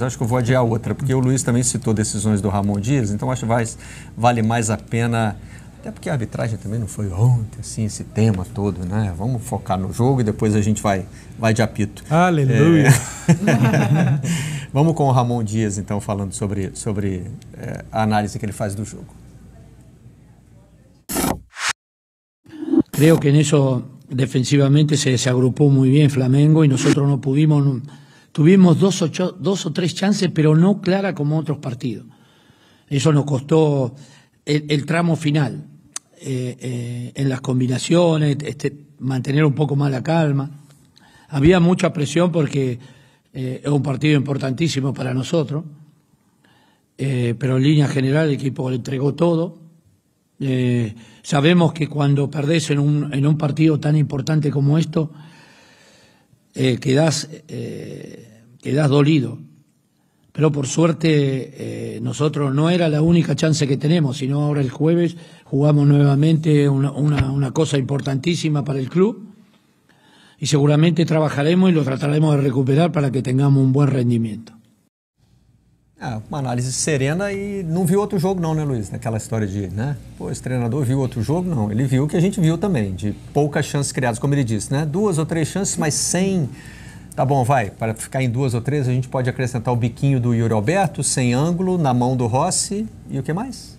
Acho que eu vou adiar outra, porque o Luiz também citou decisões do Ramon Dias, então acho que vai, vale mais a pena. Até porque a arbitragem também não foi ontem, assim, esse tema todo, né? Vamos focar no jogo e depois a gente vai, vai de apito. Aleluia! É... Vamos com o Ramon Dias, então, falando sobre, sobre é, a análise que ele faz do jogo. Creio que nisso defensivamente se, se agrupou muito bem Flamengo e nós não pudimos. Tuvimos dos, dos o tres chances, pero no clara como otros partidos. Eso nos costó el, tramo final. Eh, eh, en las combinaciones, este, mantener un poco más la calma. Había mucha presión porque eh, es un partido importantísimo para nosotros, pero en línea general el equipo le entregó todo. sabemos que cuando perdés en un, en un partido tan importante como esto, eh, Quedas, eh, quedás, dolido. Pero por suerte eh, nosotros no era la única chance que tenemos, sino ahora el jueves jugamos nuevamente una cosa importantísima para el club y seguramente trabajaremos y lo trataremos de recuperar para que tengamos un buen rendimiento. É, uma análise serena e não viu outro jogo não, né, Luiz? Naquela história de, né? Pô, esse treinador viu outro jogo? Não, ele viu o que a gente viu também, de poucas chances criadas, como ele disse, né? Duas ou três chances, mas sem... Tá bom, vai. Para ficar em duas ou três, a gente pode acrescentar o biquinho do Yuri Alberto, sem ângulo, na mão do Rossi e o que mais?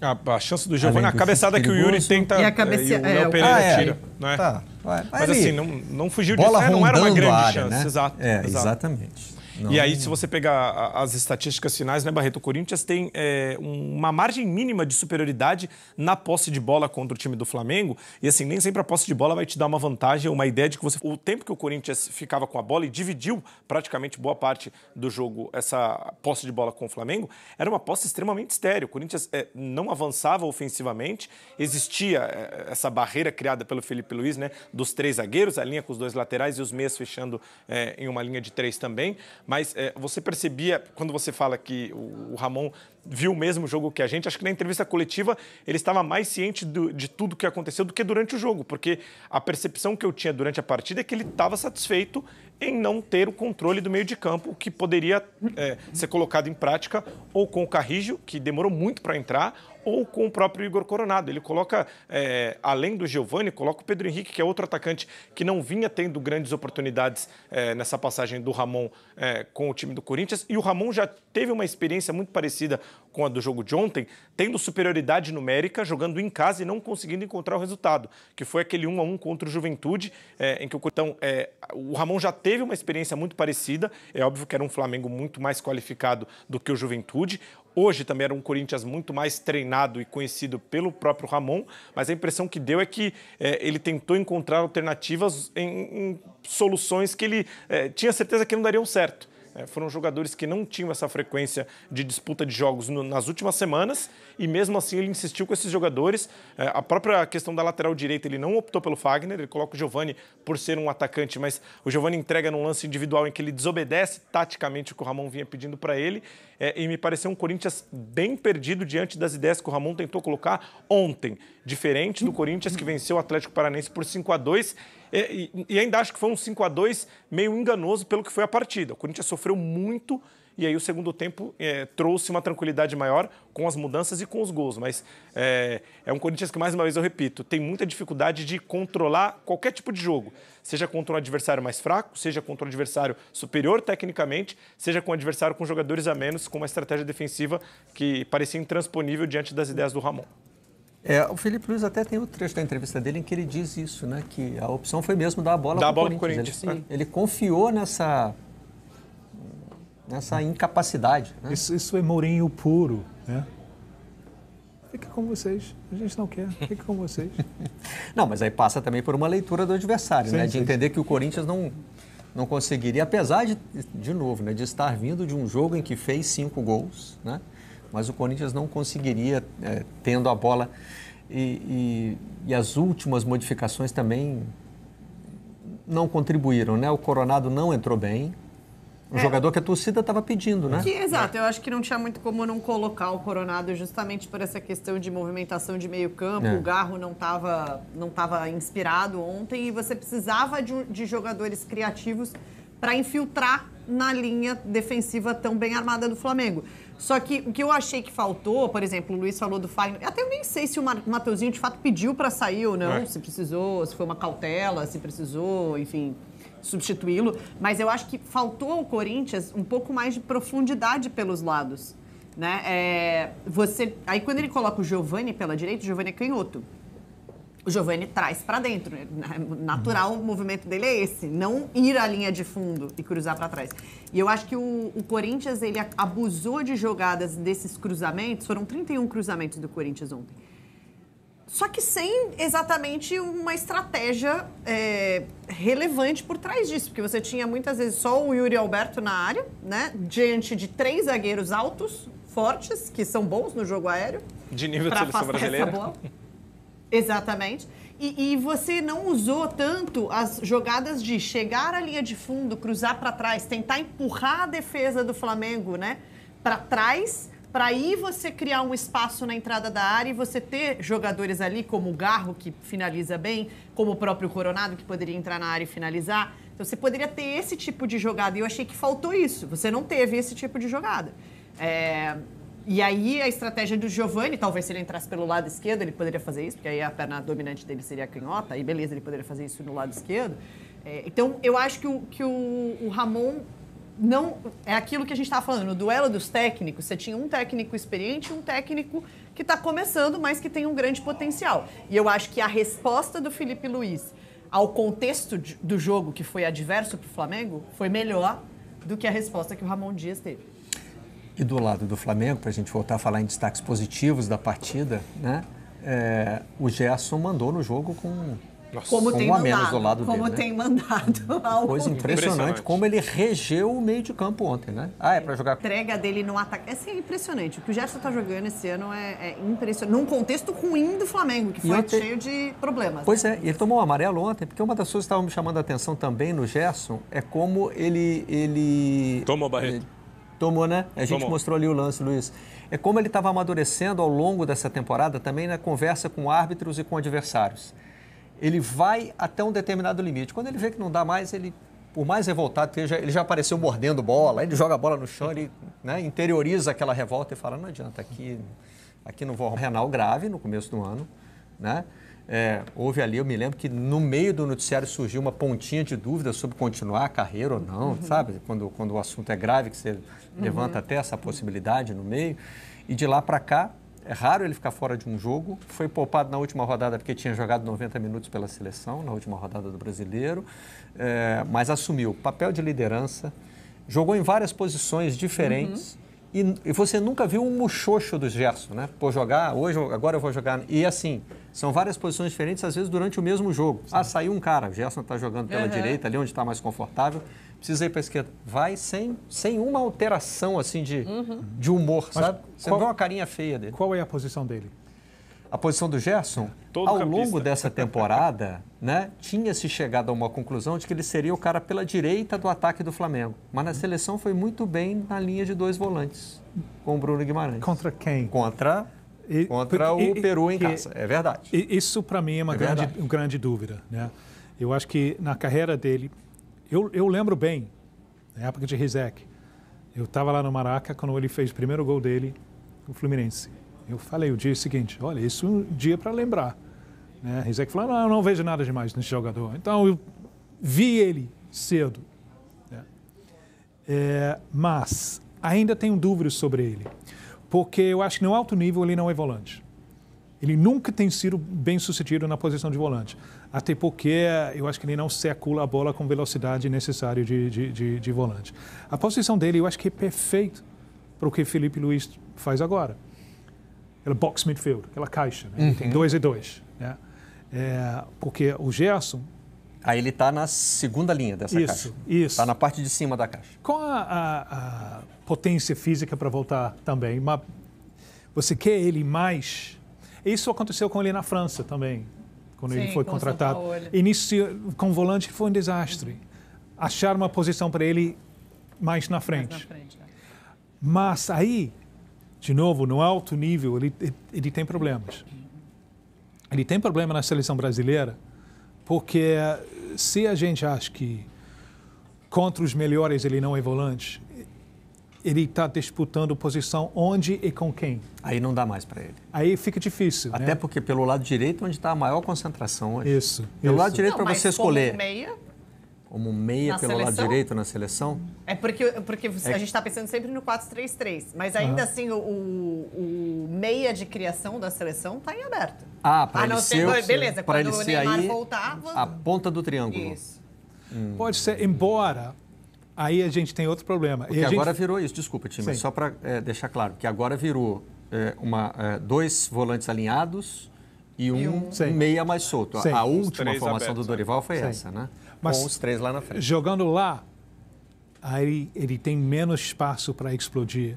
A, a chance do Giovanni, a cabeçada que o Yuri tenta e, a cabece... Eh, e o é, Léo é, Pereira ah, é. tira. Né? Tá, vai. Mas, assim, não, não fugiu disso, né? não era uma grande área, chance. Né? Exato, é, exato. Exatamente. Não. E aí, se você pegar as estatísticas finais, né, Barreto? O Corinthians tem é, uma margem mínima de superioridade na posse de bola contra o time do Flamengo. E assim, nem sempre a posse de bola vai te dar uma vantagem, uma ideia de que você. O tempo que o Corinthians ficava com a bola e dividiu praticamente boa parte do jogo essa posse de bola com o Flamengo, era uma posse extremamente estéreo. O Corinthians é, não avançava ofensivamente, existia é, essa barreira criada pelo Felipe Luiz, né? Dos três zagueiros, a linha com os dois laterais e os meias fechando é, em uma linha de três também mas é, você percebia, quando você fala que o, o Ramon viu o mesmo jogo que a gente, acho que na entrevista coletiva ele estava mais ciente do, de tudo que aconteceu do que durante o jogo, porque a percepção que eu tinha durante a partida é que ele estava satisfeito em não ter o controle do meio de campo, que poderia é, ser colocado em prática ou com o Carrijo, que demorou muito para entrar, ou com o próprio Igor Coronado. Ele coloca, é, além do Giovani, coloca o Pedro Henrique, que é outro atacante que não vinha tendo grandes oportunidades é, nessa passagem do Ramon é, com o time do Corinthians. E o Ramon já teve uma experiência muito parecida com a do jogo de ontem, tendo superioridade numérica, jogando em casa e não conseguindo encontrar o resultado, que foi aquele 1 a 1 contra o Juventude, é, em que o então, é, o Ramon já teve uma experiência muito parecida. É óbvio que era um Flamengo muito mais qualificado do que o Juventude hoje também era um Corinthians muito mais treinado e conhecido pelo próprio Ramon, mas a impressão que deu é que é, ele tentou encontrar alternativas em, em soluções que ele é, tinha certeza que não dariam certo. É, foram jogadores que não tinham essa frequência de disputa de jogos no, nas últimas semanas e mesmo assim ele insistiu com esses jogadores. É, a própria questão da lateral direita, ele não optou pelo Fagner, ele coloca o Giovani por ser um atacante, mas o Giovani entrega num lance individual em que ele desobedece taticamente o que o Ramon vinha pedindo para ele é, e me pareceu um Corinthians bem perdido diante das ideias que o Ramon tentou colocar ontem, diferente do Corinthians que venceu o Atlético Paranense por 5 a 2 é, e, e, ainda acho que foi um 5 a 2 meio enganoso pelo que foi a partida. O Corinthians sofreu muito e aí o segundo tempo é, trouxe uma tranquilidade maior com as mudanças e com os gols. Mas é, é, um Corinthians que, mais uma vez, eu repito, tem muita dificuldade de controlar qualquer tipo de jogo. Seja contra um adversário mais fraco, seja contra um adversário superior tecnicamente, seja com um adversário com jogadores a menos, com uma estratégia defensiva que parecia intransponível diante das ideias do Ramon. É, o Felipe Luiz até tem o trecho da entrevista dele em que ele diz isso, né? Que a opção foi mesmo dar a bola para o Corinthians. Corinthians. Ele, sim, é. ele confiou nessa, nessa incapacidade. Né? Isso, isso é Mourinho puro, né? Fica com vocês. A gente não quer. Fica com vocês. não, mas aí passa também por uma leitura do adversário, sim, né? De entender que o Corinthians não, não conseguiria, apesar de, de novo, né? De estar vindo de um jogo em que fez cinco gols, né? mas o Corinthians não conseguiria é, tendo a bola. E, e, e as últimas modificações também não contribuíram, né? O Coronado não entrou bem, um é. jogador que a torcida estava pedindo, né? Que, exato, é. eu acho que não tinha muito como não colocar o Coronado justamente por essa questão de movimentação de meio campo, é. o Garro não estava não tava inspirado ontem e você precisava de, de jogadores criativos para infiltrar na linha defensiva tão bem armada do Flamengo. Só que o que eu achei que faltou, por exemplo, o Luiz falou do Fagner. Até eu nem sei se o Mateuzinho de fato pediu para sair ou não, é. se precisou, se foi uma cautela, se precisou, enfim, substituí-lo. Mas eu acho que faltou ao Corinthians um pouco mais de profundidade pelos lados. Né? É, você, aí quando ele coloca o Giovani pela direita, o Giovani é canhoto o Giovanni traz para dentro. Né? Natural, uhum. o movimento dele é esse, não ir à linha de fundo e cruzar para trás. E eu acho que o, o, Corinthians ele abusou de jogadas desses cruzamentos. Foram 31 cruzamentos do Corinthians ontem. Só que sem exatamente uma estratégia é, relevante por trás disso, porque você tinha muitas vezes só o Yuri Alberto na área, né? Diante de três zagueiros altos, fortes, que são bons no jogo aéreo. De nível de seleção brasileira. Exatamente. E, e, você não usou tanto as jogadas de chegar à linha de fundo, cruzar para trás, tentar empurrar a defesa do Flamengo, né? Para trás, para aí você criar um espaço na entrada da área e você ter jogadores ali, como o Garro, que finaliza bem, como o próprio Coronado, que poderia entrar na área e finalizar. Então você poderia ter esse tipo de jogada. E eu achei que faltou isso. Você não teve esse tipo de jogada. É, e aí a estratégia do Giovanni, talvez se ele entrasse pelo lado esquerdo, ele poderia fazer isso, porque aí a perna dominante dele seria a canhota, e beleza, ele poderia fazer isso no lado esquerdo. É, então eu acho que o, que o, o Ramon não. É aquilo que a gente estava falando, no duelo dos técnicos, você tinha um técnico experiente e um técnico que está começando, mas que tem um grande potencial. E eu acho que a resposta do Felipe Luiz ao contexto do jogo, que foi adverso para o Flamengo, foi melhor do que a resposta que o Ramon Dias teve. E do lado do Flamengo, para a gente voltar a falar em destaques positivos da partida, né? É, o Gerson mandou no jogo com nossa, como tem um mandado, lado como dele, né? tem né? mandado algo. Coisa impressionante, impressionante, como ele regeu o meio de campo ontem, né? Ah, é para jogar. A entrega dele no ataque. Assim, é impressionante. O que o Gerson tá jogando esse ano é, é impressionante. Num contexto ruim do Flamengo, que foi ontem... cheio de problemas. Pois né? é, ele tomou um amarelo ontem, porque uma das coisas que estava me chamando a atenção também no Gerson é como ele. ele... Tomou a Ele Tomou, né? A gente mostrou ali o lance, Luiz. É como ele estava amadurecendo ao longo dessa temporada, também na conversa com árbitros e com adversários. Ele vai até um determinado limite. Quando ele vê que não dá mais, ele por mais revoltado que seja, ele já apareceu mordendo bola, ele joga a bola no chão, ele né, interioriza aquela revolta e fala, não adianta, aqui, aqui não vou renal grave no começo do ano, né? É, houve ali, eu me lembro que no meio do noticiário surgiu uma pontinha de dúvida sobre continuar a carreira ou não, uhum. sabe? Quando, quando o assunto é grave, que você uhum. levanta até essa possibilidade no meio. E de lá para cá, é raro ele ficar fora de um jogo. Foi poupado na última rodada porque tinha jogado 90 minutos pela seleção, na última rodada do brasileiro. É, mas assumiu papel de liderança, jogou em várias posições diferentes. Uhum. E, e você nunca viu um muxoxo do Gerson, né? Pô, jogar, hoje, agora eu vou jogar. E assim, são várias posições diferentes, às vezes durante o mesmo jogo. Sim. Ah, saiu um cara, o Gerson está jogando pela uhum. direita, ali onde está mais confortável precisa ir para a esquerda. Vai sem, sem uma alteração assim de, uhum. de humor, Mas sabe? Você qual, vê uma carinha feia dele. Qual é a posição dele? a posição do Gerson, Todo ao campista. longo dessa temporada, né, tinha-se chegado a uma conclusão de que ele seria o cara pela direita do ataque do Flamengo. Mas na seleção foi muito bem na linha de dois volantes, com o Bruno Guimarães. Contra quem? Contra e, contra e, o Peru em casa, é verdade. Isso para mim é uma é grande, grande dúvida. Né? Eu acho que na carreira dele, eu, eu lembro bem, na época de Rizek, eu estava lá no Maraca quando ele fez o primeiro gol dele, o Fluminense. Eu falei o dia seguinte, olha, isso é um dia para lembrar. Né? Rizek falou, não, eu não vejo nada demais nesse jogador. Então, eu vi ele cedo. Né? É, mas, ainda tenho dúvidas sobre ele. Porque eu acho que no alto nível ele não é volante. Ele nunca tem sido bem sucedido na posição de volante. Até porque eu acho que ele não circula a bola com velocidade necessária de, de, de, de volante. A posição dele eu acho que é perfeito para o que Felipe Luiz faz agora aquela box midfield, aquela caixa, né? Uhum. Tem dois e dois, né? É, porque o Gerson... Aí ele está na segunda linha dessa isso, caixa. Isso, Está na parte de cima da caixa. Com a, a, a potência física para voltar também, mas você quer ele mais... Isso aconteceu com ele na França também, quando Sim, ele foi contratado. Início com o volante foi um desastre. Achar uma posição para ele mais na frente. Mais na frente né? Mas aí de novo, no alto nível, ele, ele tem problemas. Ele tem problema na seleção brasileira, porque se a gente acha que contra os melhores ele não é volante, ele está disputando posição onde e com quem. Aí não dá mais para ele. Aí fica difícil. Até né? porque pelo lado direito onde está a maior concentração hoje. Isso. Pelo isso. lado direito para você escolher. Meia? como meia na pelo seleção? lado direito na seleção? É porque, é porque é... a gente está pensando sempre no 4-3-3, mas ainda uhum. assim o, o, meia de criação da seleção está em aberto. Ah, para ah, ser... Dois, beleza, quando o Neymar aí, voltar... Vamos... A ponta do triângulo. Isso. Hum. Pode ser, embora... Aí a gente tem outro problema. Porque e agora gente... virou isso, desculpa, time, só para é, deixar claro, que agora virou é, uma, é, dois volantes alinhados e um, e um meia mais solto. Sim. A, última formação abertos, do né? Dorival foi sim. essa, né? Mas, com os três lá na frente. Jogando lá, aí ele tem menos espaço para explodir.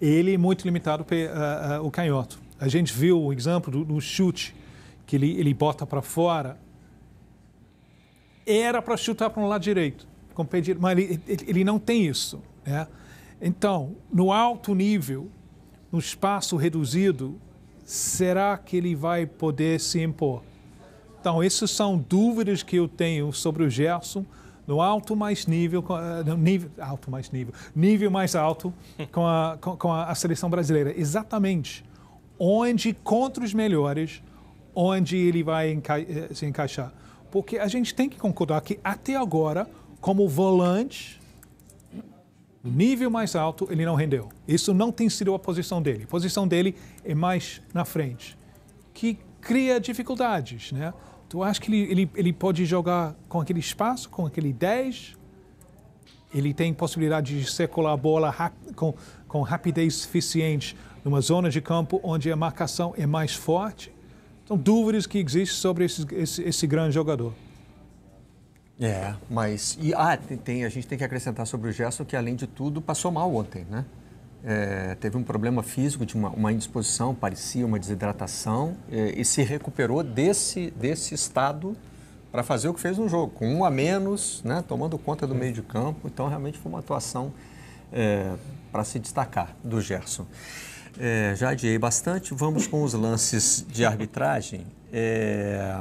Ele é muito limitado uh, uh, o canhoto. A gente viu o exemplo do, do chute que ele, ele bota para fora. Era para chutar para um lado direito, competir, mas ele, ele, ele não tem isso. Né? Então, no alto nível, no espaço reduzido, será que ele vai poder se impor? Então, essas são dúvidas que eu tenho sobre o Gerson no alto mais nível, nível alto mais nível, nível mais alto com a, com, a seleção brasileira. Exatamente onde, contra os melhores, onde ele vai enca eh, se encaixar. Porque a gente tem que concordar que até agora, como volante, nível mais alto, ele não rendeu. Isso não tem sido a posição dele. A posição dele é mais na frente, que cria dificuldades, né? Tu acha que ele, ele, ele pode jogar com aquele espaço, com aquele 10? Ele tem possibilidade de circular a bola rap, com, com rapidez suficiente numa zona de campo onde a marcação é mais forte? São então, dúvidas que existem sobre esse, esse, esse grande jogador. É, mas. E, ah, tem, tem, a gente tem que acrescentar sobre o Gerson que, além de tudo, passou mal ontem, né? é, teve um problema físico de uma, uma indisposição, parecia uma desidratação, é, e se recuperou desse, desse estado para fazer o que fez no jogo, com um a menos, né, tomando conta do meio de campo. Então, realmente foi uma atuação é, para se destacar do Gerson. É, já adiei bastante, vamos com os lances de arbitragem. É,